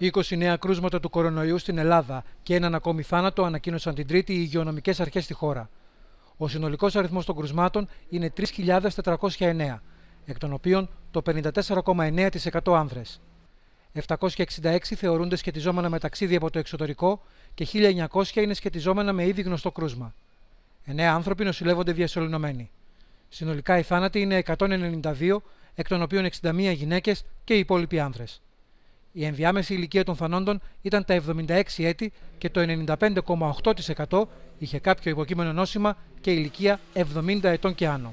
20 νέα κρούσματα του κορονοϊού στην Ελλάδα και έναν ακόμη θάνατο ανακοίνωσαν την Τρίτη οι υγειονομικές αρχές στη χώρα. Ο συνολικός αριθμός των κρουσμάτων είναι 3.409, εκ των οποίων το 54,9% άνδρε. 766 θεωρούνται σχετιζόμενα με ταξίδι από το εξωτερικό και 1.900 είναι σχετιζόμενα με ήδη γνωστό κρούσμα. 9 άνθρωποι νοσηλεύονται διασωληνωμένοι. Συνολικά οι θάνατοι είναι 192, εκ των οποίων 61 γυναίκες και οι υπόλοιποι άνδρες. Η ενδιάμεση ηλικία των θανόντων ήταν τα 76 έτη και το 95,8% είχε κάποιο υποκείμενο νόσημα και ηλικία 70 ετών και άνω.